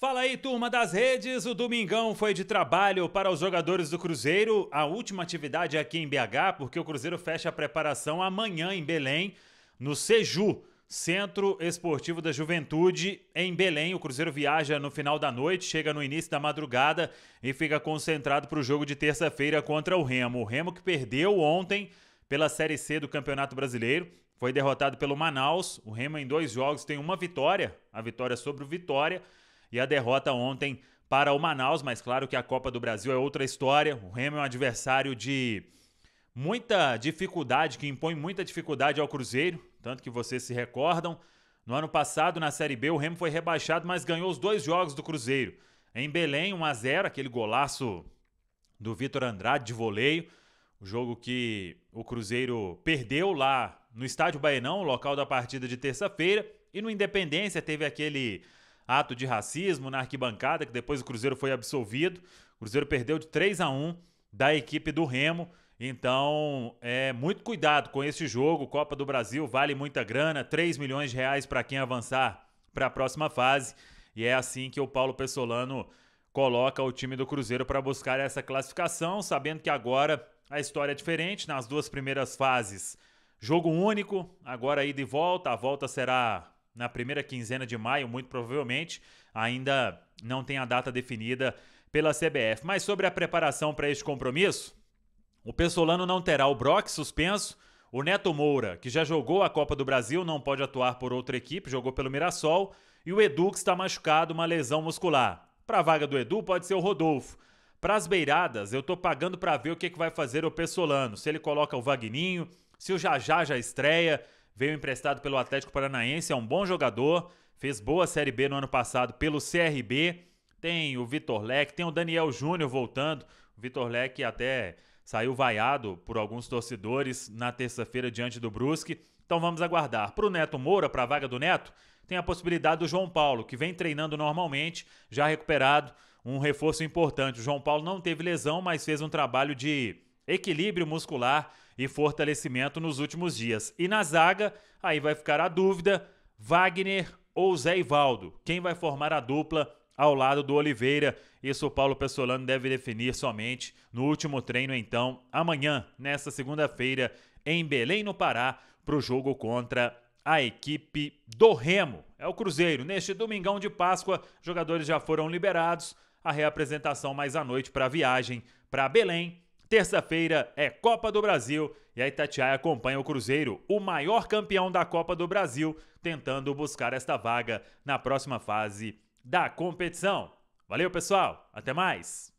Fala aí, turma das redes. O domingão foi de trabalho para os jogadores do Cruzeiro. A última atividade é aqui em BH, porque o Cruzeiro fecha a preparação amanhã em Belém, no Seju, Centro Esportivo da Juventude, em Belém. O Cruzeiro viaja no final da noite, chega no início da madrugada e fica concentrado para o jogo de terça-feira contra o Remo. O Remo que perdeu ontem pela Série C do Campeonato Brasileiro. Foi derrotado pelo Manaus. O Remo, em dois jogos, tem uma vitória, a vitória sobre o Vitória e a derrota ontem para o Manaus, mas claro que a Copa do Brasil é outra história. O Remo é um adversário de muita dificuldade, que impõe muita dificuldade ao Cruzeiro, tanto que vocês se recordam. No ano passado, na Série B, o Remo foi rebaixado, mas ganhou os dois jogos do Cruzeiro. Em Belém, 1 a 0 aquele golaço do Vitor Andrade de voleio. O jogo que o Cruzeiro perdeu lá no Estádio Baenão, local da partida de terça-feira. E no Independência teve aquele ato de racismo na arquibancada, que depois o Cruzeiro foi absolvido. O Cruzeiro perdeu de 3 a 1 da equipe do Remo. Então, é muito cuidado com esse jogo. Copa do Brasil vale muita grana, 3 milhões de reais para quem avançar para a próxima fase. E é assim que o Paulo Pessolano coloca o time do Cruzeiro para buscar essa classificação, sabendo que agora a história é diferente. Nas duas primeiras fases, jogo único, agora ida e volta. A volta será na primeira quinzena de maio, muito provavelmente. Ainda não tem a data definida pela CBF. Mas sobre a preparação para este compromisso, o Pessolano não terá o Brock suspenso. O Neto Moura, que já jogou a Copa do Brasil, não pode atuar por outra equipe, jogou pelo Mirassol. E o Edu, que está machucado, uma lesão muscular. Para a vaga do Edu, pode ser o Rodolfo. Para as beiradas, eu estou pagando para ver o que, que vai fazer o Pessolano. Se ele coloca o Vagninho, se o Jajá já estreia, Veio emprestado pelo Atlético Paranaense, é um bom jogador. Fez boa Série B no ano passado pelo CRB. Tem o Vitor Leque, tem o Daniel Júnior voltando. O Vitor Leque até saiu vaiado por alguns torcedores na terça-feira diante do Brusque. Então vamos aguardar. Para o Neto Moura, para a vaga do Neto, tem a possibilidade do João Paulo, que vem treinando normalmente, já recuperado, um reforço importante. O João Paulo não teve lesão, mas fez um trabalho de equilíbrio muscular e fortalecimento nos últimos dias. E na zaga, aí vai ficar a dúvida: Wagner ou Zé Ivaldo? Quem vai formar a dupla ao lado do Oliveira. Isso o Paulo Pessolano deve definir somente no último treino, então, amanhã, nesta segunda-feira, em Belém, no Pará, para o jogo contra a equipe do Remo. É o Cruzeiro. Neste domingão de Páscoa, jogadores já foram liberados. A reapresentação mais à noite para a viagem para Belém Terça-feira é Copa do Brasil e a Itatiaia acompanha o Cruzeiro, o maior campeão da Copa do Brasil, tentando buscar esta vaga na próxima fase da competição. Valeu, pessoal! Até mais!